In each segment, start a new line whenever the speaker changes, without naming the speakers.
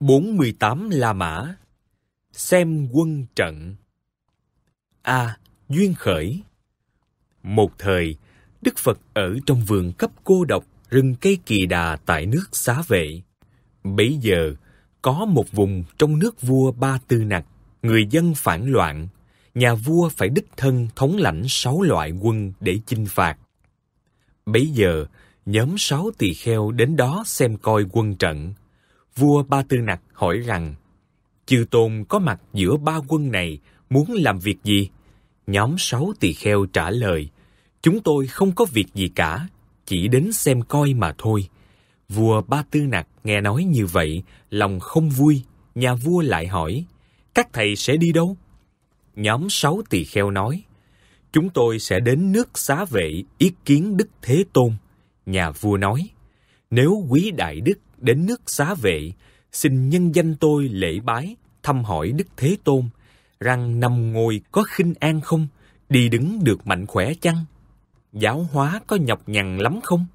48 La Mã Xem quân trận A. À, Duyên khởi Một thời, Đức Phật ở trong vườn cấp cô độc rừng cây kỳ đà tại nước xá vệ. Bấy giờ, có một vùng trong nước vua Ba Tư Nặc, người dân phản loạn, nhà vua phải đích thân thống lãnh sáu loại quân để chinh phạt. Bấy giờ, nhóm sáu tỳ kheo đến đó xem coi quân trận, vua Ba Tư Nặc hỏi rằng Chư Tôn có mặt giữa ba quân này muốn làm việc gì? Nhóm sáu tỳ kheo trả lời Chúng tôi không có việc gì cả, chỉ đến xem coi mà thôi. Vua Ba Tư Nặc nghe nói như vậy, lòng không vui, nhà vua lại hỏi Các thầy sẽ đi đâu? Nhóm sáu tỳ kheo nói Chúng tôi sẽ đến nước xá vệ ý kiến Đức Thế Tôn. Nhà vua nói, nếu quý đại đức đến nước xá vệ, xin nhân danh tôi lễ bái, thăm hỏi Đức Thế Tôn, rằng nằm ngồi có khinh an không, đi đứng được mạnh khỏe chăng? Giáo hóa có nhọc nhằn lắm không?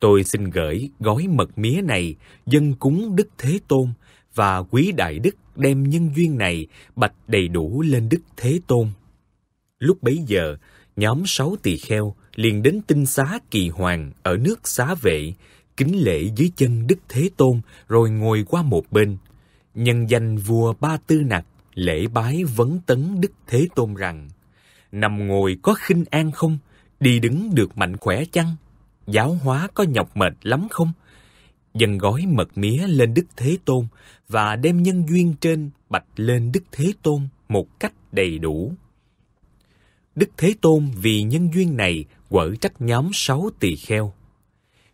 Tôi xin gửi gói mật mía này dân cúng Đức Thế Tôn và quý đại đức đem nhân duyên này bạch đầy đủ lên Đức Thế Tôn. Lúc bấy giờ, nhóm sáu tỳ kheo liền đến tinh xá kỳ hoàng ở nước xá vệ kính lễ dưới chân Đức Thế Tôn rồi ngồi qua một bên. Nhân danh vua Ba Tư Nặc lễ bái vấn tấn Đức Thế Tôn rằng Nằm ngồi có khinh an không? Đi đứng được mạnh khỏe chăng? Giáo hóa có nhọc mệt lắm không? dân gói mật mía lên Đức Thế Tôn và đem nhân duyên trên bạch lên Đức Thế Tôn một cách đầy đủ. Đức Thế Tôn vì nhân duyên này quở trách nhóm sáu tỳ kheo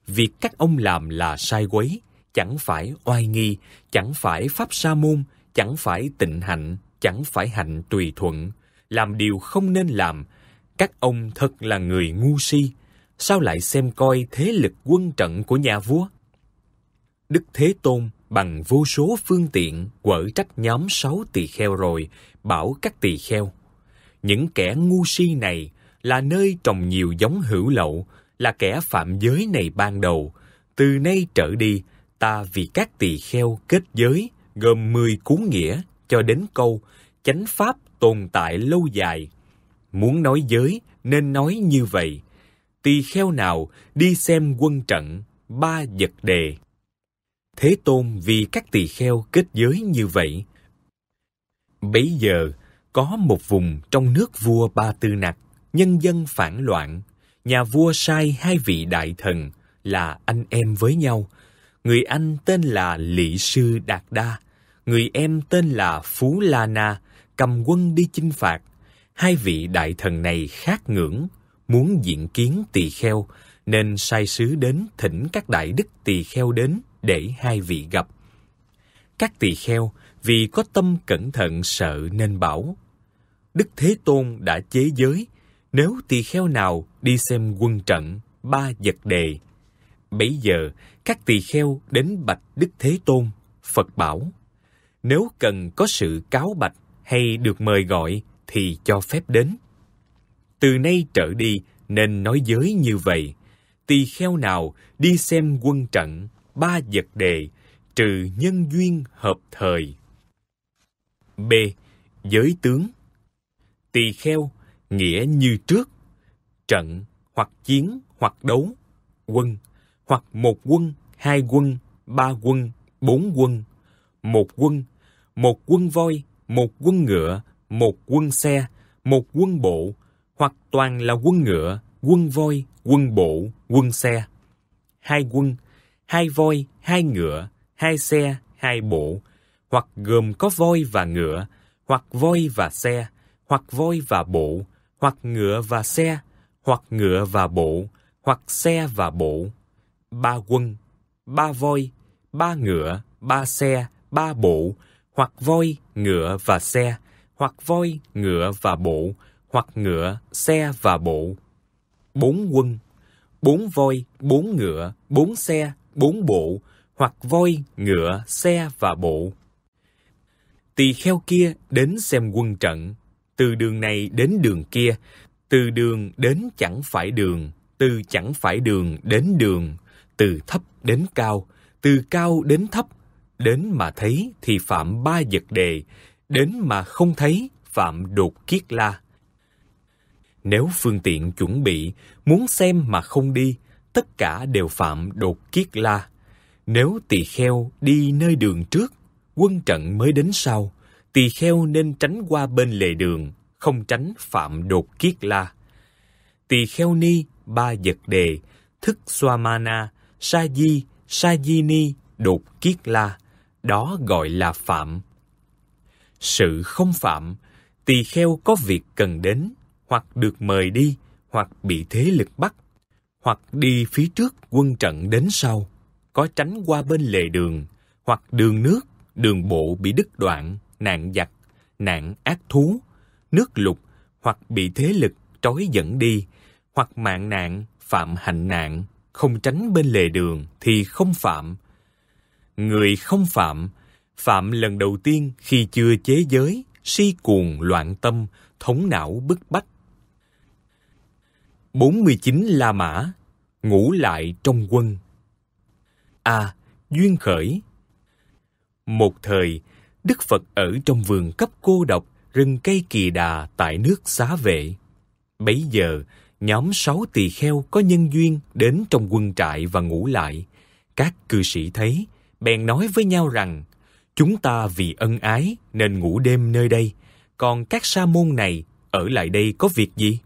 việc các ông làm là sai quấy, chẳng phải oai nghi, chẳng phải pháp sa môn, chẳng phải tịnh hạnh, chẳng phải hạnh tùy thuận, làm điều không nên làm. Các ông thật là người ngu si, sao lại xem coi thế lực quân trận của nhà vua? Đức Thế Tôn bằng vô số phương tiện quở trách nhóm sáu tỳ kheo rồi, bảo các tỳ kheo. Những kẻ ngu si này là nơi trồng nhiều giống hữu lậu, là kẻ phạm giới này ban đầu, từ nay trở đi, ta vì các tỳ kheo kết giới, gồm mười cuốn nghĩa cho đến câu chánh pháp tồn tại lâu dài. Muốn nói giới nên nói như vậy. Tỳ kheo nào đi xem quân trận, ba vật đề. Thế Tôn vì các tỳ kheo kết giới như vậy. bây giờ, có một vùng trong nước vua Ba Tư Nặc, nhân dân phản loạn, nhà vua sai hai vị đại thần là anh em với nhau. Người anh tên là lỵ Sư Đạt Đa, người em tên là Phú La Na, cầm quân đi chinh phạt. Hai vị đại thần này khác ngưỡng, muốn diện kiến tỳ kheo, nên sai sứ đến thỉnh các đại đức tỳ kheo đến để hai vị gặp. Các tỳ kheo vì có tâm cẩn thận sợ nên bảo, Đức Thế Tôn đã chế giới nếu tỳ kheo nào đi xem quân trận, ba vật đề. Bấy giờ, các tỳ kheo đến bạch Đức Thế Tôn, Phật bảo. Nếu cần có sự cáo bạch hay được mời gọi thì cho phép đến. Từ nay trở đi nên nói giới như vậy. Tỳ kheo nào đi xem quân trận, ba vật đề, trừ nhân duyên hợp thời. B. Giới tướng Tỳ kheo nghĩa như trước trận hoặc chiến hoặc đấu quân hoặc một quân hai quân ba quân bốn quân một quân một quân voi một quân ngựa một quân xe một quân bộ hoặc toàn là quân ngựa quân voi quân bộ quân xe hai quân hai voi hai ngựa hai xe hai bộ hoặc gồm có voi và ngựa hoặc voi và xe hoặc voi và bộ hoặc ngựa và xe, hoặc ngựa và bộ, hoặc xe và bộ. Ba quân, ba voi, ba ngựa, ba xe, ba bộ, hoặc voi, ngựa và xe, hoặc voi, ngựa và bộ, hoặc ngựa, xe và bộ. Bốn quân, bốn voi, bốn ngựa, bốn xe, bốn bộ, hoặc voi, ngựa, xe và bộ. Tỳ kheo kia đến xem quân trận, từ đường này đến đường kia, từ đường đến chẳng phải đường, từ chẳng phải đường đến đường, từ thấp đến cao, từ cao đến thấp, đến mà thấy thì phạm ba vật đề, đến mà không thấy phạm đột kiết la. Nếu phương tiện chuẩn bị, muốn xem mà không đi, tất cả đều phạm đột kiết la. Nếu tỳ kheo đi nơi đường trước, quân trận mới đến sau, tỳ kheo nên tránh qua bên lề đường, không tránh phạm đột kiết la. Tỳ kheo ni ba vật đề, thức xoa mana sa di, sa di ni, đột kiết la, đó gọi là phạm. Sự không phạm, tỳ kheo có việc cần đến, hoặc được mời đi, hoặc bị thế lực bắt, hoặc đi phía trước quân trận đến sau, có tránh qua bên lề đường, hoặc đường nước, đường bộ bị đứt đoạn, nạn giặc, nạn ác thú, nước lục hoặc bị thế lực trói dẫn đi, hoặc mạng nạn, phạm hạnh nạn, không tránh bên lề đường thì không phạm. Người không phạm, phạm lần đầu tiên khi chưa chế giới, si cuồng loạn tâm, thống não bức bách. 49 La Mã, ngủ lại trong quân. A. À, duyên khởi. Một thời, Đức Phật ở trong vườn cấp cô độc rừng cây kỳ đà tại nước xá vệ. Bấy giờ, nhóm sáu tỳ kheo có nhân duyên đến trong quân trại và ngủ lại. Các cư sĩ thấy, bèn nói với nhau rằng, chúng ta vì ân ái nên ngủ đêm nơi đây, còn các sa môn này ở lại đây có việc gì?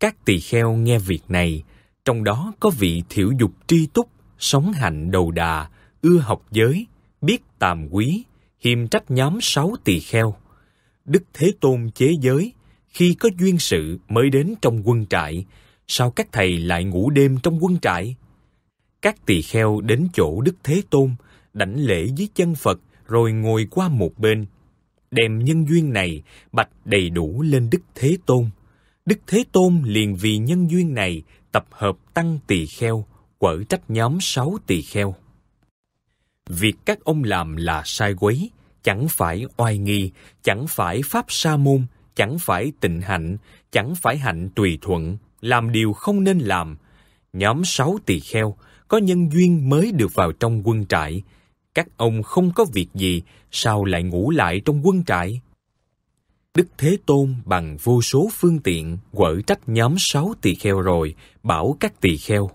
Các tỳ kheo nghe việc này, trong đó có vị thiểu dục tri túc, sống hạnh đầu đà, ưa học giới, biết tàm quý, hiềm trách nhóm sáu tỳ kheo. Đức Thế Tôn chế giới, khi có duyên sự mới đến trong quân trại, sao các thầy lại ngủ đêm trong quân trại? Các tỳ kheo đến chỗ Đức Thế Tôn, đảnh lễ dưới chân Phật rồi ngồi qua một bên. Đem nhân duyên này bạch đầy đủ lên Đức Thế Tôn. Đức Thế Tôn liền vì nhân duyên này tập hợp tăng tỳ kheo, quở trách nhóm sáu tỳ kheo. Việc các ông làm là sai quấy, chẳng phải oai nghi, chẳng phải pháp sa môn, chẳng phải tịnh hạnh, chẳng phải hạnh tùy thuận, làm điều không nên làm. Nhóm sáu tỳ kheo có nhân duyên mới được vào trong quân trại. Các ông không có việc gì, sao lại ngủ lại trong quân trại? Đức Thế Tôn bằng vô số phương tiện quở trách nhóm sáu tỳ kheo rồi, bảo các tỳ kheo.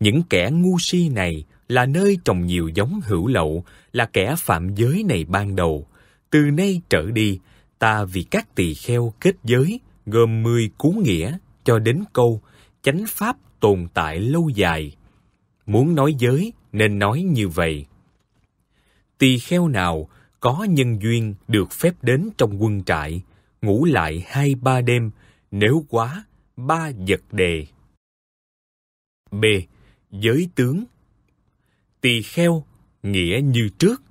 Những kẻ ngu si này là nơi trồng nhiều giống hữu lậu là kẻ phạm giới này ban đầu. Từ nay trở đi, ta vì các tỳ kheo kết giới gồm mười cú nghĩa cho đến câu chánh pháp tồn tại lâu dài. Muốn nói giới nên nói như vậy. Tỳ kheo nào có nhân duyên được phép đến trong quân trại, ngủ lại hai ba đêm, nếu quá, ba giật đề. B. Giới tướng tỳ kheo nghĩa như trước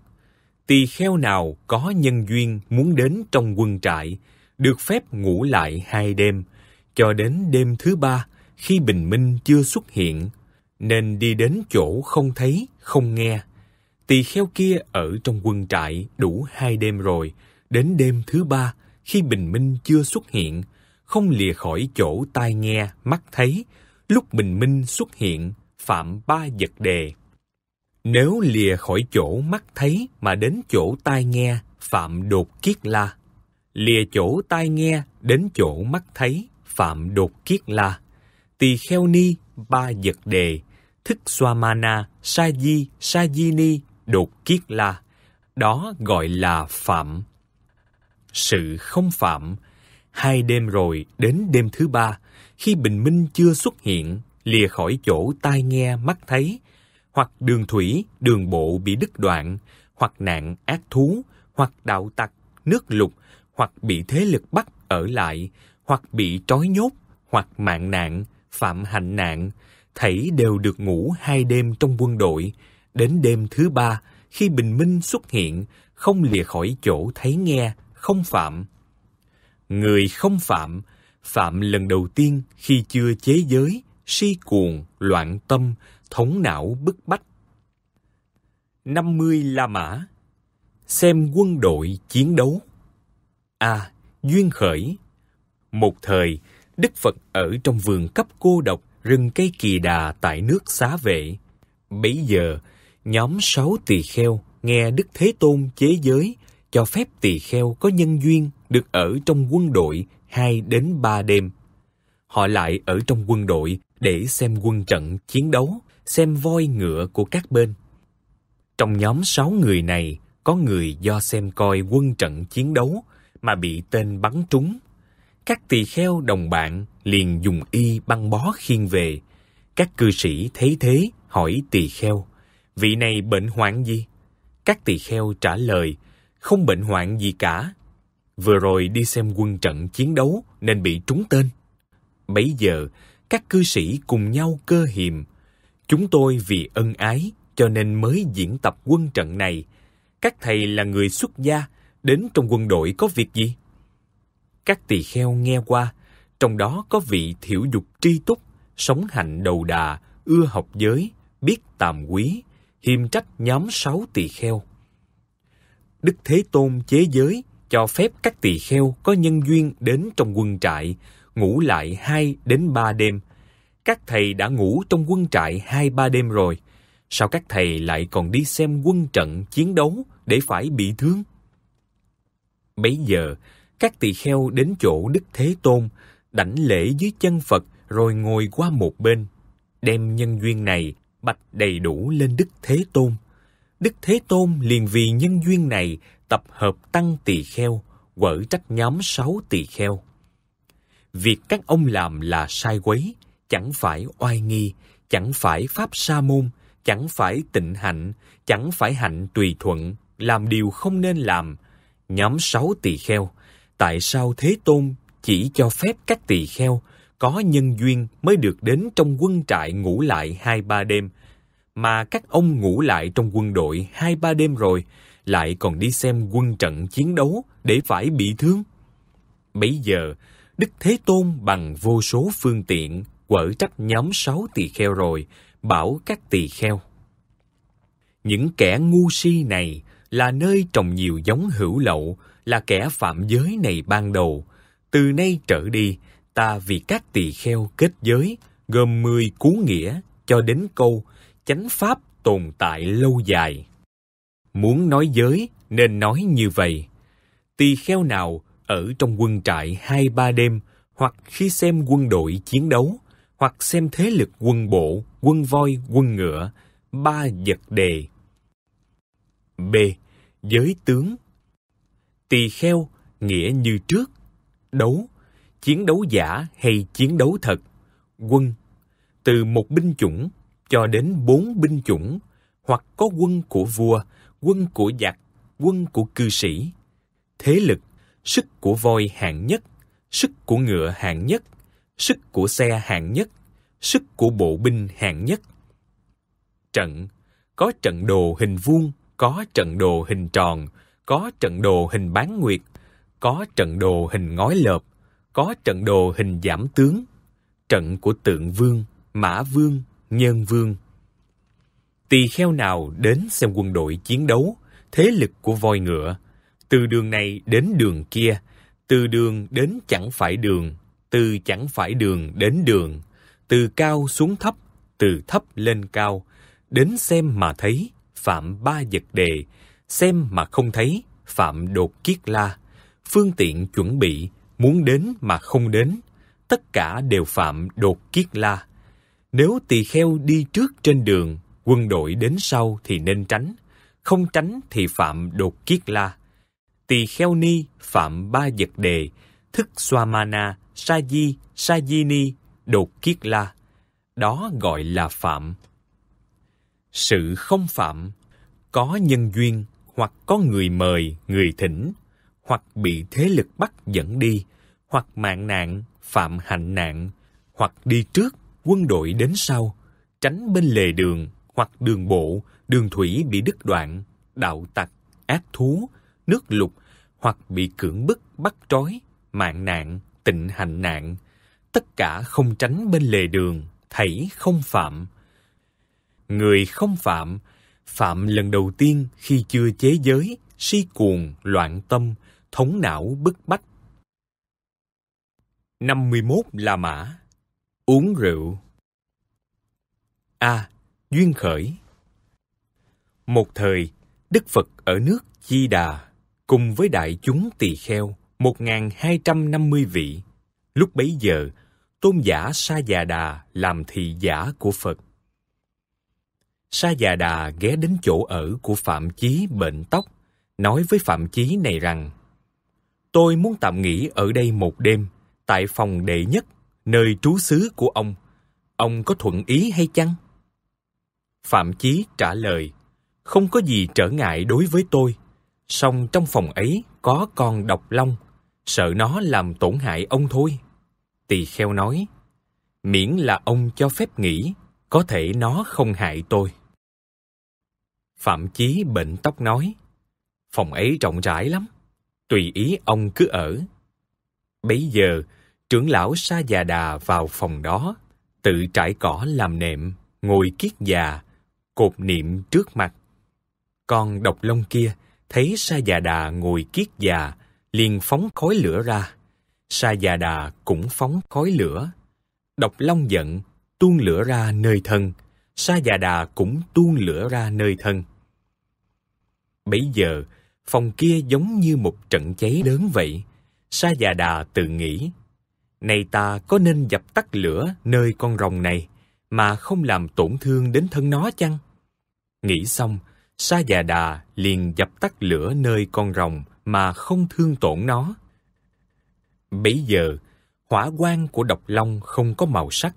tỳ kheo nào có nhân duyên muốn đến trong quân trại được phép ngủ lại hai đêm cho đến đêm thứ ba khi bình minh chưa xuất hiện nên đi đến chỗ không thấy không nghe tỳ kheo kia ở trong quân trại đủ hai đêm rồi đến đêm thứ ba khi bình minh chưa xuất hiện không lìa khỏi chỗ tai nghe mắt thấy lúc bình minh xuất hiện phạm ba vật đề nếu lìa khỏi chỗ mắt thấy mà đến chỗ tai nghe, phạm đột kiết la. Lìa chỗ tai nghe đến chỗ mắt thấy, phạm đột kiết la. Tỳ kheo ni, ba vật đề, thức xoa mana sa di, sa di ni, đột kiết la. Đó gọi là phạm. Sự không phạm. Hai đêm rồi đến đêm thứ ba, khi bình minh chưa xuất hiện, lìa khỏi chỗ tai nghe mắt thấy, hoặc đường thủy, đường bộ bị đứt đoạn, hoặc nạn ác thú, hoặc đạo tặc, nước lục, hoặc bị thế lực bắt ở lại, hoặc bị trói nhốt, hoặc mạng nạn, phạm hạnh nạn, thảy đều được ngủ hai đêm trong quân đội. Đến đêm thứ ba, khi bình minh xuất hiện, không lìa khỏi chỗ thấy nghe, không phạm. Người không phạm, phạm lần đầu tiên khi chưa chế giới, si cuồng, loạn tâm, thống não bức bách. 50 La Mã Xem quân đội chiến đấu A. À, duyên khởi Một thời, Đức Phật ở trong vườn cấp cô độc rừng cây kỳ đà tại nước xá vệ. bây giờ, nhóm sáu tỳ kheo nghe Đức Thế Tôn chế giới cho phép tỳ kheo có nhân duyên được ở trong quân đội hai đến ba đêm. Họ lại ở trong quân đội để xem quân trận chiến đấu xem voi ngựa của các bên. Trong nhóm sáu người này, có người do xem coi quân trận chiến đấu mà bị tên bắn trúng. Các tỳ kheo đồng bạn liền dùng y băng bó khiêng về. Các cư sĩ thấy thế hỏi tỳ kheo, vị này bệnh hoạn gì? Các tỳ kheo trả lời, không bệnh hoạn gì cả. Vừa rồi đi xem quân trận chiến đấu nên bị trúng tên. Bấy giờ, các cư sĩ cùng nhau cơ hiềm Chúng tôi vì ân ái cho nên mới diễn tập quân trận này. Các thầy là người xuất gia, đến trong quân đội có việc gì? Các tỳ kheo nghe qua, trong đó có vị thiểu dục tri túc, sống hạnh đầu đà, ưa học giới, biết tàm quý, hiềm trách nhóm sáu tỳ kheo. Đức Thế Tôn chế giới cho phép các tỳ kheo có nhân duyên đến trong quân trại, ngủ lại hai đến ba đêm, các thầy đã ngủ trong quân trại hai ba đêm rồi. Sao các thầy lại còn đi xem quân trận chiến đấu để phải bị thương? Bấy giờ, các tỳ kheo đến chỗ Đức Thế Tôn, đảnh lễ dưới chân Phật rồi ngồi qua một bên, đem nhân duyên này bạch đầy đủ lên Đức Thế Tôn. Đức Thế Tôn liền vì nhân duyên này tập hợp tăng tỳ kheo, quở trách nhóm sáu tỳ kheo. Việc các ông làm là sai quấy, chẳng phải oai nghi, chẳng phải pháp sa môn, chẳng phải tịnh hạnh, chẳng phải hạnh tùy thuận, làm điều không nên làm. Nhóm sáu tỳ kheo, tại sao Thế Tôn chỉ cho phép các tỳ kheo có nhân duyên mới được đến trong quân trại ngủ lại hai ba đêm, mà các ông ngủ lại trong quân đội hai ba đêm rồi, lại còn đi xem quân trận chiến đấu để phải bị thương. Bấy giờ, Đức Thế Tôn bằng vô số phương tiện quở trách nhóm sáu tỳ kheo rồi, bảo các tỳ kheo. Những kẻ ngu si này là nơi trồng nhiều giống hữu lậu, là kẻ phạm giới này ban đầu. Từ nay trở đi, ta vì các tỳ kheo kết giới, gồm mười cú nghĩa cho đến câu chánh pháp tồn tại lâu dài. Muốn nói giới nên nói như vậy. Tỳ kheo nào ở trong quân trại hai ba đêm hoặc khi xem quân đội chiến đấu hoặc xem thế lực quân bộ, quân voi, quân ngựa, ba vật đề. B. Giới tướng Tỳ kheo, nghĩa như trước. Đấu, chiến đấu giả hay chiến đấu thật. Quân, từ một binh chủng cho đến bốn binh chủng, hoặc có quân của vua, quân của giặc, quân của cư sĩ. Thế lực, sức của voi hạng nhất, sức của ngựa hạng nhất, sức của xe hạng nhất, sức của bộ binh hạng nhất. Trận có trận đồ hình vuông, có trận đồ hình tròn, có trận đồ hình bán nguyệt, có trận đồ hình ngói lợp, có trận đồ hình giảm tướng, trận của tượng vương, mã vương, nhân vương. Tỳ kheo nào đến xem quân đội chiến đấu, thế lực của voi ngựa, từ đường này đến đường kia, từ đường đến chẳng phải đường, từ chẳng phải đường đến đường, từ cao xuống thấp, từ thấp lên cao, đến xem mà thấy, phạm ba vật đề, xem mà không thấy, phạm đột kiết la, phương tiện chuẩn bị, muốn đến mà không đến, tất cả đều phạm đột kiết la. Nếu tỳ kheo đi trước trên đường, quân đội đến sau thì nên tránh, không tránh thì phạm đột kiết la. Tỳ kheo ni phạm ba vật đề, thức xoa mana. Saji Sajini Đột Kiết La. Đó gọi là phạm. Sự không phạm, có nhân duyên hoặc có người mời, người thỉnh, hoặc bị thế lực bắt dẫn đi, hoặc mạng nạn, phạm hạnh nạn, hoặc đi trước, quân đội đến sau, tránh bên lề đường, hoặc đường bộ, đường thủy bị đứt đoạn, đạo tặc, ác thú, nước lục, hoặc bị cưỡng bức bắt trói, mạng nạn, tịnh hạnh nạn, tất cả không tránh bên lề đường, thảy không phạm. Người không phạm, phạm lần đầu tiên khi chưa chế giới, si cuồng, loạn tâm, thống não bức bách. 51 là mã Uống rượu A. À, duyên khởi Một thời, Đức Phật ở nước Chi Đà cùng với đại chúng tỳ kheo 1.250 vị. Lúc bấy giờ, tôn giả Sa Già Đà làm thị giả của Phật. Sa Già Đà ghé đến chỗ ở của Phạm Chí bệnh tóc, nói với Phạm Chí này rằng Tôi muốn tạm nghỉ ở đây một đêm, tại phòng đệ nhất, nơi trú xứ của ông. Ông có thuận ý hay chăng? Phạm Chí trả lời, không có gì trở ngại đối với tôi. Song trong phòng ấy có con độc long, sợ nó làm tổn hại ông thôi. Tỳ kheo nói, miễn là ông cho phép nghỉ, có thể nó không hại tôi. Phạm Chí bệnh tóc nói, phòng ấy rộng rãi lắm, tùy ý ông cứ ở. Bấy giờ, trưởng lão Sa Già Đà vào phòng đó, tự trải cỏ làm nệm, ngồi kiết già, cột niệm trước mặt. Con độc lông kia thấy Sa Già Đà ngồi kiết già, liền phóng khói lửa ra. Sa già đà cũng phóng khói lửa. Độc long giận, tuôn lửa ra nơi thân. Sa già đà cũng tuôn lửa ra nơi thân. Bấy giờ, phòng kia giống như một trận cháy lớn vậy. Sa già đà tự nghĩ, này ta có nên dập tắt lửa nơi con rồng này mà không làm tổn thương đến thân nó chăng? Nghĩ xong, Sa già đà liền dập tắt lửa nơi con rồng mà không thương tổn nó. Bấy giờ, hỏa quang của độc long không có màu sắc,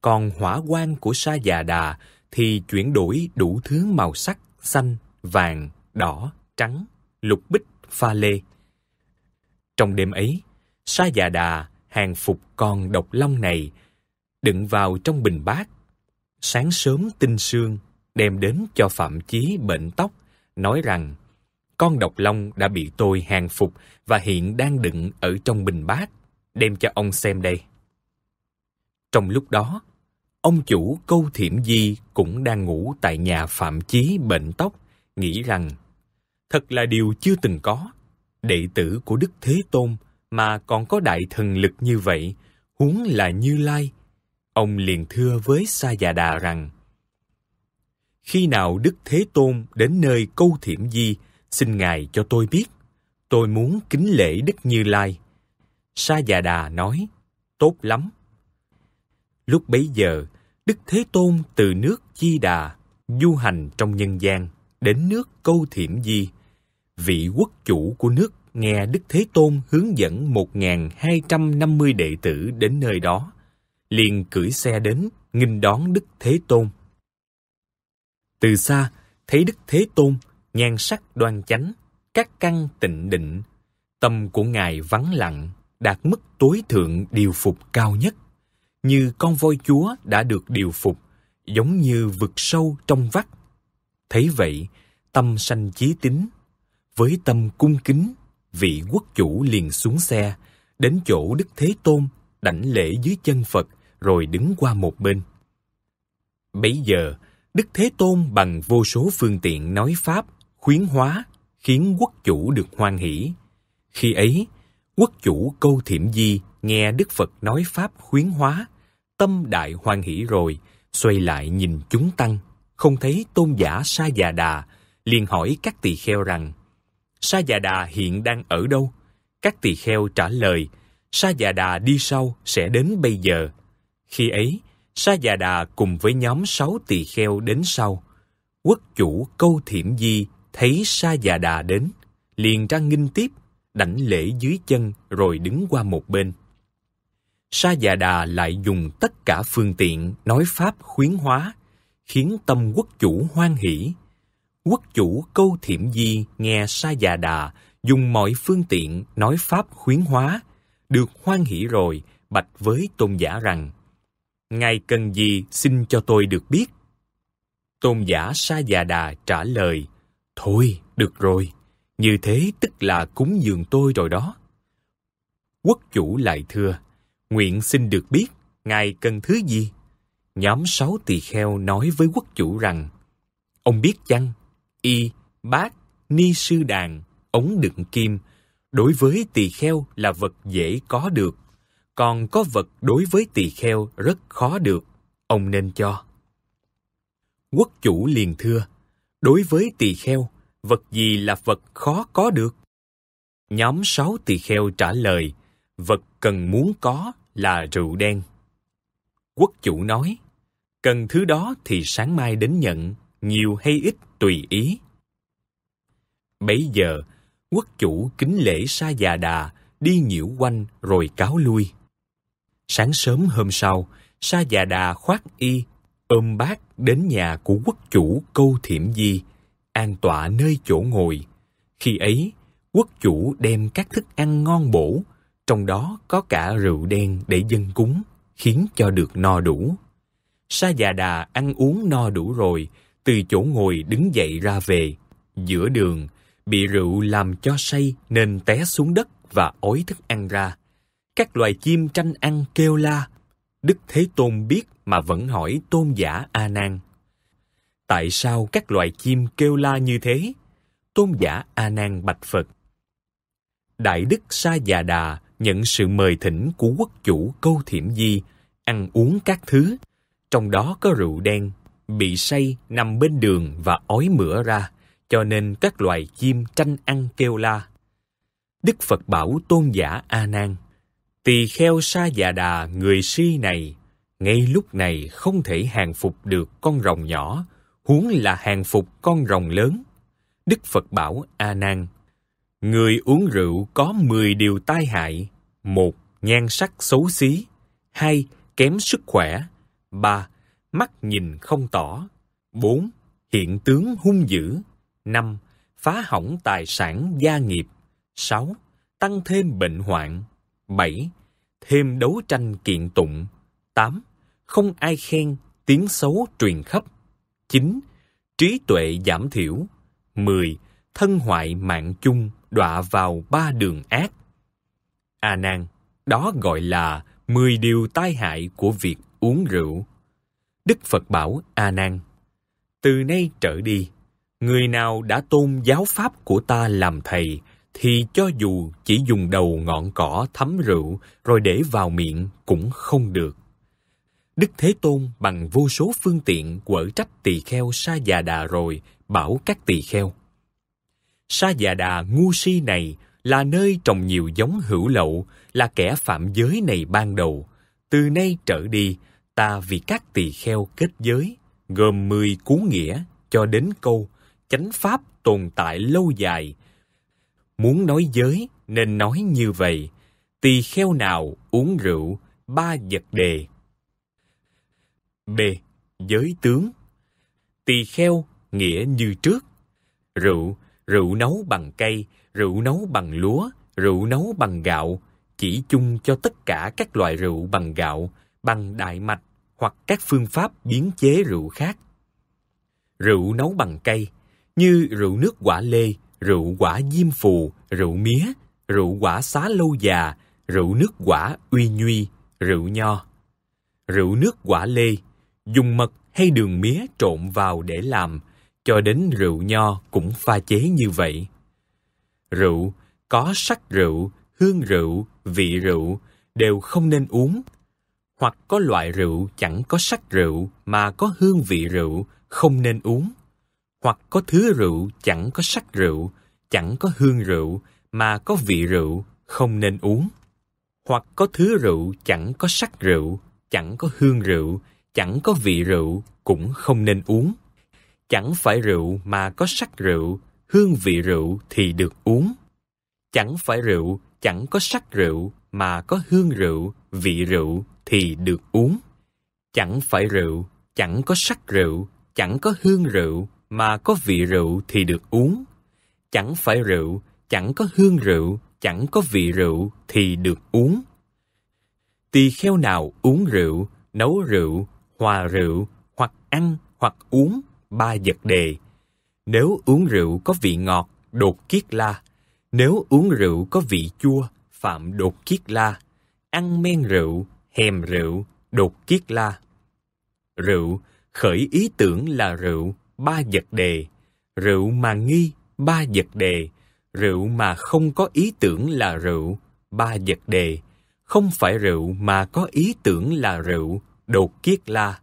còn hỏa quang của sa già đà thì chuyển đổi đủ thứ màu sắc xanh, vàng, đỏ, trắng, lục bích, pha lê. Trong đêm ấy, sa già đà hàng phục con độc long này, đựng vào trong bình bát. Sáng sớm tinh sương đem đến cho Phạm Chí bệnh tóc, nói rằng con độc long đã bị tôi hàng phục và hiện đang đựng ở trong bình bát, đem cho ông xem đây. Trong lúc đó, ông chủ câu thiểm di cũng đang ngủ tại nhà phạm chí bệnh tóc, nghĩ rằng thật là điều chưa từng có. Đệ tử của Đức Thế Tôn mà còn có đại thần lực như vậy, huống là Như Lai. Ông liền thưa với Sa Già Đà rằng, khi nào Đức Thế Tôn đến nơi câu thiểm di xin Ngài cho tôi biết. Tôi muốn kính lễ Đức Như Lai. Sa Già Đà nói, tốt lắm. Lúc bấy giờ, Đức Thế Tôn từ nước Chi Đà du hành trong nhân gian đến nước Câu Thiểm Di. Vị quốc chủ của nước nghe Đức Thế Tôn hướng dẫn một ngàn hai trăm năm mươi đệ tử đến nơi đó, liền cưỡi xe đến nghinh đón Đức Thế Tôn. Từ xa, thấy Đức Thế Tôn nhan sắc đoan chánh, các căn tịnh định. Tâm của Ngài vắng lặng, đạt mức tối thượng điều phục cao nhất. Như con voi chúa đã được điều phục, giống như vực sâu trong vắt. Thấy vậy, tâm sanh chí tính Với tâm cung kính, vị quốc chủ liền xuống xe, đến chỗ Đức Thế Tôn, đảnh lễ dưới chân Phật, rồi đứng qua một bên. Bấy giờ, Đức Thế Tôn bằng vô số phương tiện nói Pháp khuyến hóa khiến quốc chủ được hoan hỷ. Khi ấy, quốc chủ Câu Thiểm Di nghe Đức Phật nói pháp khuyến hóa, tâm đại hoan hỷ rồi, xoay lại nhìn chúng tăng, không thấy tôn giả Sa Già Đà, liền hỏi các tỳ kheo rằng: Sa Già Đà hiện đang ở đâu? Các tỳ kheo trả lời: Sa Già Đà đi sau sẽ đến bây giờ. Khi ấy, Sa Già Đà cùng với nhóm sáu tỳ kheo đến sau. Quốc chủ Câu Thiểm Di thấy sa già đà đến liền ra nghinh tiếp đảnh lễ dưới chân rồi đứng qua một bên sa già đà lại dùng tất cả phương tiện nói pháp khuyến hóa khiến tâm quốc chủ hoan hỷ quốc chủ câu thiểm di nghe sa già đà dùng mọi phương tiện nói pháp khuyến hóa được hoan hỷ rồi bạch với tôn giả rằng ngài cần gì xin cho tôi được biết tôn giả sa già đà trả lời Thôi, được rồi, như thế tức là cúng dường tôi rồi đó. Quốc chủ lại thưa, nguyện xin được biết, ngài cần thứ gì? Nhóm sáu tỳ kheo nói với quốc chủ rằng, ông biết chăng, y, bát, ni sư đàn, ống đựng kim, đối với tỳ kheo là vật dễ có được, còn có vật đối với tỳ kheo rất khó được, ông nên cho. Quốc chủ liền thưa, Đối với tỳ kheo, vật gì là vật khó có được? Nhóm sáu tỳ kheo trả lời, vật cần muốn có là rượu đen. Quốc chủ nói, cần thứ đó thì sáng mai đến nhận, nhiều hay ít tùy ý. Bấy giờ, quốc chủ kính lễ sa già đà, đi nhiễu quanh rồi cáo lui. Sáng sớm hôm sau, sa già đà khoác y, ôm bác đến nhà của quốc chủ Câu Thiểm Di, an tọa nơi chỗ ngồi. Khi ấy, quốc chủ đem các thức ăn ngon bổ, trong đó có cả rượu đen để dân cúng, khiến cho được no đủ. Sa già đà ăn uống no đủ rồi, từ chỗ ngồi đứng dậy ra về. Giữa đường, bị rượu làm cho say nên té xuống đất và ói thức ăn ra. Các loài chim tranh ăn kêu la, Đức Thế Tôn biết mà vẫn hỏi tôn giả A Nan. Tại sao các loài chim kêu la như thế? Tôn giả A Nan bạch Phật. Đại đức Sa Già Đà nhận sự mời thỉnh của quốc chủ Câu Thiểm Di ăn uống các thứ, trong đó có rượu đen, bị say nằm bên đường và ói mửa ra, cho nên các loài chim tranh ăn kêu la. Đức Phật bảo tôn giả A Nan tỳ kheo sa già đà người si này ngay lúc này không thể hàng phục được con rồng nhỏ huống là hàng phục con rồng lớn đức phật bảo a nan người uống rượu có 10 điều tai hại một nhan sắc xấu xí hai kém sức khỏe ba mắt nhìn không tỏ bốn hiện tướng hung dữ năm phá hỏng tài sản gia nghiệp sáu tăng thêm bệnh hoạn 7. Thêm đấu tranh kiện tụng. 8. Không ai khen, tiếng xấu truyền khắp. 9. Trí tuệ giảm thiểu. 10. Thân hoại mạng chung đọa vào ba đường ác. A à nan, đó gọi là 10 điều tai hại của việc uống rượu. Đức Phật bảo A nan: Từ nay trở đi, người nào đã tôn giáo pháp của ta làm thầy thì cho dù chỉ dùng đầu ngọn cỏ thấm rượu rồi để vào miệng cũng không được. Đức Thế Tôn bằng vô số phương tiện quở trách tỳ kheo Sa Già Đà rồi bảo các tỳ kheo. Sa Già Đà ngu si này là nơi trồng nhiều giống hữu lậu, là kẻ phạm giới này ban đầu. Từ nay trở đi, ta vì các tỳ kheo kết giới, gồm mười cú nghĩa cho đến câu chánh pháp tồn tại lâu dài, Muốn nói giới nên nói như vậy, tỳ kheo nào uống rượu, ba vật đề. B. Giới tướng Tỳ kheo nghĩa như trước. Rượu, rượu nấu bằng cây, rượu nấu bằng lúa, rượu nấu bằng gạo, chỉ chung cho tất cả các loại rượu bằng gạo, bằng đại mạch hoặc các phương pháp biến chế rượu khác. Rượu nấu bằng cây, như rượu nước quả lê, rượu quả diêm phù, rượu mía, rượu quả xá lâu già, rượu nước quả uy nhuy, rượu nho. Rượu nước quả lê, dùng mật hay đường mía trộn vào để làm, cho đến rượu nho cũng pha chế như vậy. Rượu, có sắc rượu, hương rượu, vị rượu đều không nên uống, hoặc có loại rượu chẳng có sắc rượu mà có hương vị rượu không nên uống hoặc có thứ rượu chẳng có sắc rượu, chẳng có hương rượu mà có vị rượu không nên uống. Hoặc có thứ rượu chẳng có sắc rượu, chẳng có hương rượu, chẳng có vị rượu cũng không nên uống. Chẳng phải rượu mà có sắc rượu, hương vị rượu thì được uống. Chẳng phải rượu chẳng có sắc rượu mà có hương rượu, vị rượu thì được uống. Chẳng phải rượu, chẳng có sắc rượu, chẳng có hương rượu mà có vị rượu thì được uống. Chẳng phải rượu, chẳng có hương rượu, chẳng có vị rượu thì được uống. Tỳ kheo nào uống rượu, nấu rượu, hòa rượu, hoặc ăn hoặc uống ba vật đề. Nếu uống rượu có vị ngọt, đột kiết la. Nếu uống rượu có vị chua, phạm đột kiết la. Ăn men rượu, hèm rượu, đột kiết la. Rượu, khởi ý tưởng là rượu, ba vật đề, rượu mà nghi ba vật đề, rượu mà không có ý tưởng là rượu ba vật đề, không phải rượu mà có ý tưởng là rượu đột kiết la,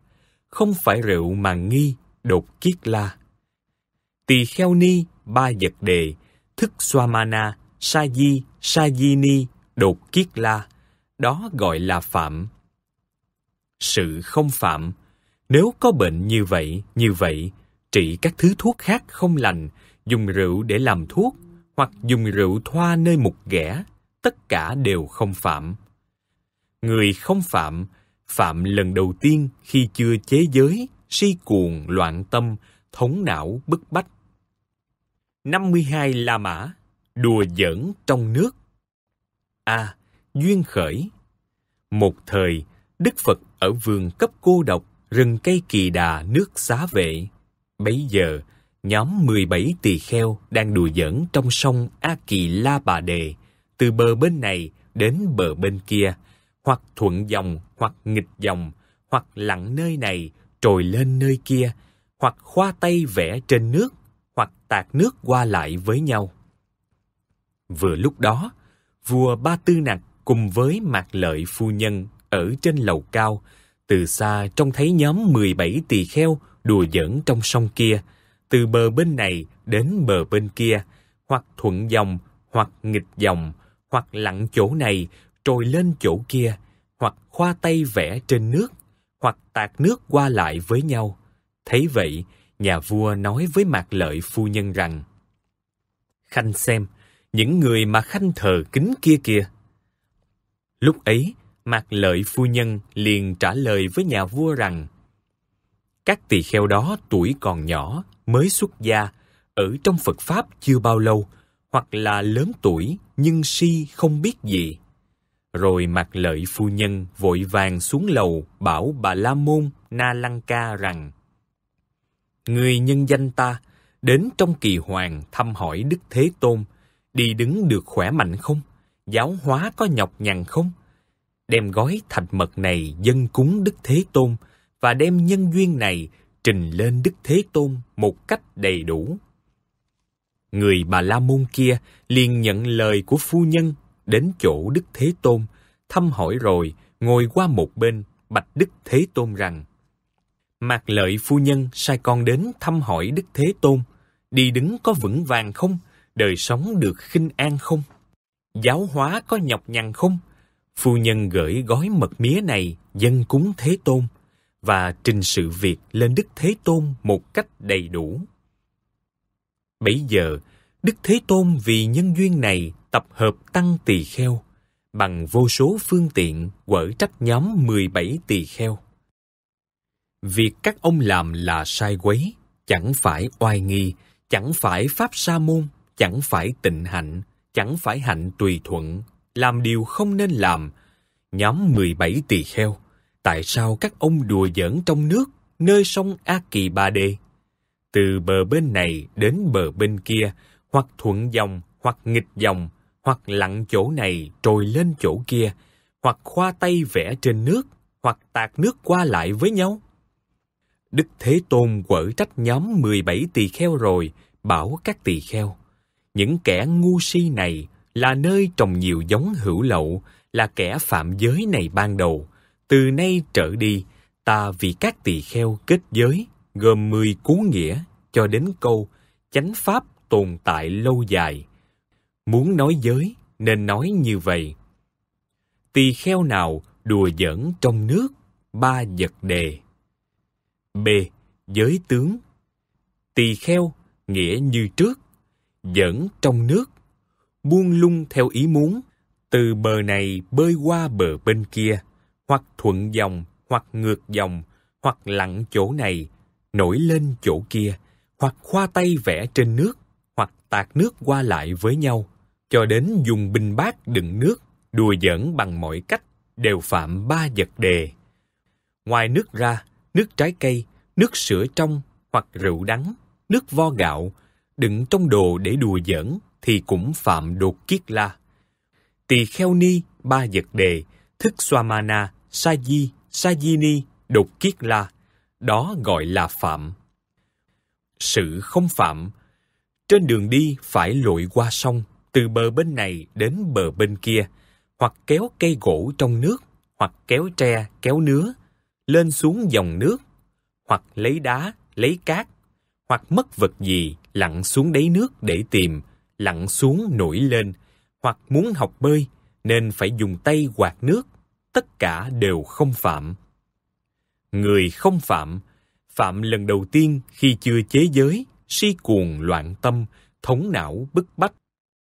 không phải rượu mà nghi đột kiết la. Tỳ kheo ni ba vật đề, thức xoa mana sa di, sa di ni, đột kiết la, đó gọi là phạm. Sự không phạm, nếu có bệnh như vậy, như vậy, trị các thứ thuốc khác không lành, dùng rượu để làm thuốc hoặc dùng rượu thoa nơi mục ghẻ, tất cả đều không phạm. Người không phạm, phạm lần đầu tiên khi chưa chế giới, si cuồng, loạn tâm, thống não, bức bách. 52 La Mã, đùa giỡn trong nước. A. À, duyên khởi Một thời, Đức Phật ở vườn cấp cô độc, rừng cây kỳ đà nước xá vệ. Bấy giờ, nhóm 17 tỳ kheo đang đùa giỡn trong sông A Kỳ La Bà Đề, từ bờ bên này đến bờ bên kia, hoặc thuận dòng hoặc nghịch dòng, hoặc lặn nơi này trồi lên nơi kia, hoặc khoa tay vẽ trên nước, hoặc tạt nước qua lại với nhau. Vừa lúc đó, vua Ba Tư Nặc cùng với Mạc Lợi phu nhân ở trên lầu cao, từ xa trông thấy nhóm 17 tỳ kheo đùa giỡn trong sông kia, từ bờ bên này đến bờ bên kia, hoặc thuận dòng, hoặc nghịch dòng, hoặc lặn chỗ này, trồi lên chỗ kia, hoặc khoa tay vẽ trên nước, hoặc tạt nước qua lại với nhau. Thấy vậy, nhà vua nói với Mạc Lợi phu nhân rằng Khanh xem, những người mà Khanh thờ kính kia kia." Lúc ấy, Mạc Lợi phu nhân liền trả lời với nhà vua rằng các tỳ kheo đó tuổi còn nhỏ, mới xuất gia, ở trong Phật Pháp chưa bao lâu, hoặc là lớn tuổi nhưng si không biết gì. Rồi mặt lợi phu nhân vội vàng xuống lầu bảo bà La Môn Na Lăng Ca rằng Người nhân danh ta đến trong kỳ hoàng thăm hỏi Đức Thế Tôn đi đứng được khỏe mạnh không? Giáo hóa có nhọc nhằn không? Đem gói thạch mật này dân cúng Đức Thế Tôn và đem nhân duyên này trình lên Đức Thế Tôn một cách đầy đủ. Người bà La Môn kia liền nhận lời của phu nhân đến chỗ Đức Thế Tôn, thăm hỏi rồi ngồi qua một bên bạch Đức Thế Tôn rằng Mạc lợi phu nhân sai con đến thăm hỏi Đức Thế Tôn, đi đứng có vững vàng không, đời sống được khinh an không, giáo hóa có nhọc nhằn không. Phu nhân gửi gói mật mía này dân cúng Thế Tôn, và trình sự việc lên Đức Thế Tôn một cách đầy đủ. Bấy giờ, Đức Thế Tôn vì nhân duyên này tập hợp tăng tỳ kheo bằng vô số phương tiện quở trách nhóm 17 tỳ kheo. Việc các ông làm là sai quấy, chẳng phải oai nghi, chẳng phải pháp sa môn, chẳng phải tịnh hạnh, chẳng phải hạnh tùy thuận, làm điều không nên làm. Nhóm 17 tỳ kheo tại sao các ông đùa giỡn trong nước, nơi sông A Kỳ Ba Đê. Từ bờ bên này đến bờ bên kia, hoặc thuận dòng, hoặc nghịch dòng, hoặc lặn chỗ này trồi lên chỗ kia, hoặc khoa tay vẽ trên nước, hoặc tạt nước qua lại với nhau. Đức Thế Tôn quở trách nhóm 17 tỳ kheo rồi, bảo các tỳ kheo. Những kẻ ngu si này là nơi trồng nhiều giống hữu lậu, là kẻ phạm giới này ban đầu, từ nay trở đi, ta vì các tỳ kheo kết giới, gồm mười cú nghĩa, cho đến câu, chánh pháp tồn tại lâu dài. Muốn nói giới, nên nói như vậy. Tỳ kheo nào đùa giỡn trong nước, ba vật đề. B. Giới tướng Tỳ kheo, nghĩa như trước, giỡn trong nước, buông lung theo ý muốn, từ bờ này bơi qua bờ bên kia, hoặc thuận dòng, hoặc ngược dòng, hoặc lặn chỗ này, nổi lên chỗ kia, hoặc khoa tay vẽ trên nước, hoặc tạt nước qua lại với nhau, cho đến dùng bình bát đựng nước, đùa giỡn bằng mọi cách, đều phạm ba vật đề. Ngoài nước ra, nước trái cây, nước sữa trong hoặc rượu đắng, nước vo gạo, đựng trong đồ để đùa giỡn thì cũng phạm đột kiết la. Tỳ kheo ni ba vật đề, thức swamana sa-di, sa-di ni, Đục Kiết La, đó gọi là phạm. Sự không phạm, trên đường đi phải lội qua sông, từ bờ bên này đến bờ bên kia, hoặc kéo cây gỗ trong nước, hoặc kéo tre, kéo nứa, lên xuống dòng nước, hoặc lấy đá, lấy cát, hoặc mất vật gì lặn xuống đáy nước để tìm, lặn xuống nổi lên, hoặc muốn học bơi nên phải dùng tay quạt nước tất cả đều không phạm. Người không phạm, phạm lần đầu tiên khi chưa chế giới, si cuồng loạn tâm, thống não bức bách,